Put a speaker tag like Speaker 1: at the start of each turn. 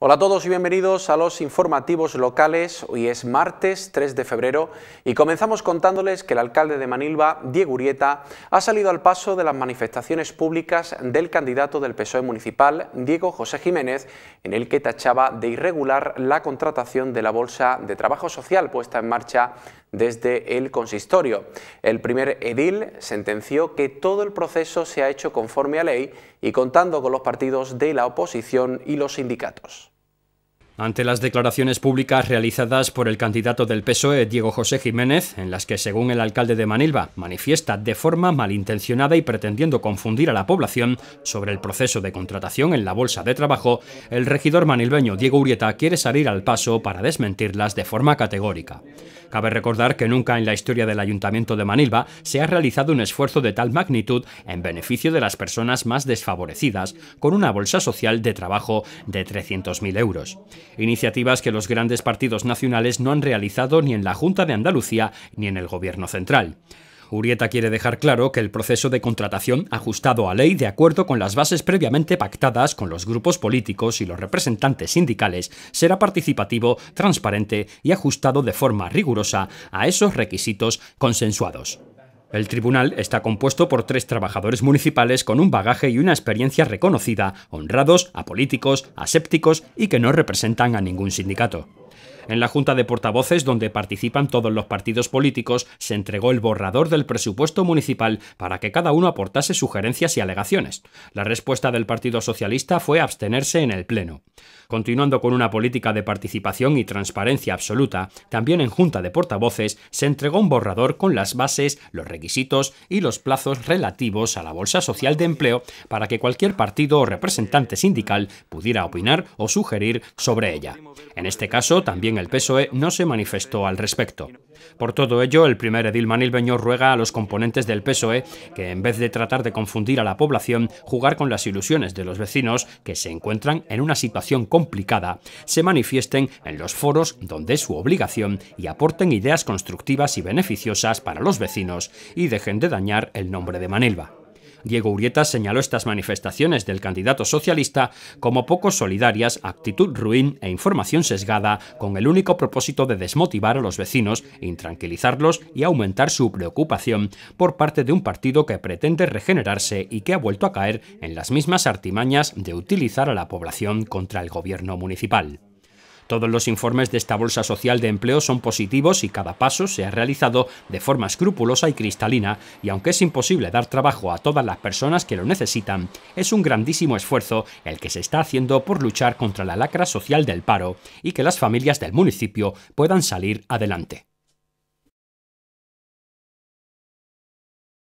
Speaker 1: Hola a todos y bienvenidos a los informativos locales. Hoy es martes 3 de febrero y comenzamos contándoles que el alcalde de Manilva, Diego Urieta, ha salido al paso de las manifestaciones públicas del candidato del PSOE municipal, Diego José Jiménez, en el que tachaba de irregular la contratación de la Bolsa de Trabajo Social puesta en marcha desde el consistorio. El primer edil sentenció que todo el proceso se ha hecho conforme a ley y contando con los partidos de la oposición y los sindicatos
Speaker 2: ante las declaraciones públicas realizadas por el candidato del PSOE, Diego José Jiménez, en las que, según el alcalde de Manilva, manifiesta de forma malintencionada y pretendiendo confundir a la población sobre el proceso de contratación en la Bolsa de Trabajo, el regidor manilveño Diego Urieta quiere salir al paso para desmentirlas de forma categórica. Cabe recordar que nunca en la historia del Ayuntamiento de Manilva se ha realizado un esfuerzo de tal magnitud en beneficio de las personas más desfavorecidas, con una bolsa social de trabajo de 300.000 euros. Iniciativas que los grandes partidos nacionales no han realizado ni en la Junta de Andalucía ni en el Gobierno Central. Urieta quiere dejar claro que el proceso de contratación ajustado a ley de acuerdo con las bases previamente pactadas con los grupos políticos y los representantes sindicales será participativo, transparente y ajustado de forma rigurosa a esos requisitos consensuados. El tribunal está compuesto por tres trabajadores municipales con un bagaje y una experiencia reconocida, honrados, apolíticos, asépticos y que no representan a ningún sindicato. En la Junta de Portavoces, donde participan todos los partidos políticos, se entregó el borrador del presupuesto municipal para que cada uno aportase sugerencias y alegaciones. La respuesta del Partido Socialista fue abstenerse en el Pleno. Continuando con una política de participación y transparencia absoluta, también en Junta de Portavoces se entregó un borrador con las bases, los requisitos y los plazos relativos a la Bolsa Social de Empleo para que cualquier partido o representante sindical pudiera opinar o sugerir sobre ella. En este caso, también el PSOE no se manifestó al respecto. Por todo ello, el primer edil manilbeño ruega a los componentes del PSOE que, en vez de tratar de confundir a la población, jugar con las ilusiones de los vecinos que se encuentran en una situación complicada, se manifiesten en los foros donde es su obligación y aporten ideas constructivas y beneficiosas para los vecinos y dejen de dañar el nombre de Manilva. Diego Urieta señaló estas manifestaciones del candidato socialista como poco solidarias, actitud ruin e información sesgada, con el único propósito de desmotivar a los vecinos, intranquilizarlos y aumentar su preocupación por parte de un partido que pretende regenerarse y que ha vuelto a caer en las mismas artimañas de utilizar a la población contra el gobierno municipal. Todos los informes de esta bolsa social de empleo son positivos y cada paso se ha realizado de forma escrupulosa y cristalina, y aunque es imposible dar trabajo a todas las personas que lo necesitan, es un grandísimo esfuerzo el que se está haciendo por luchar contra la lacra social del paro y que las familias del municipio puedan salir adelante.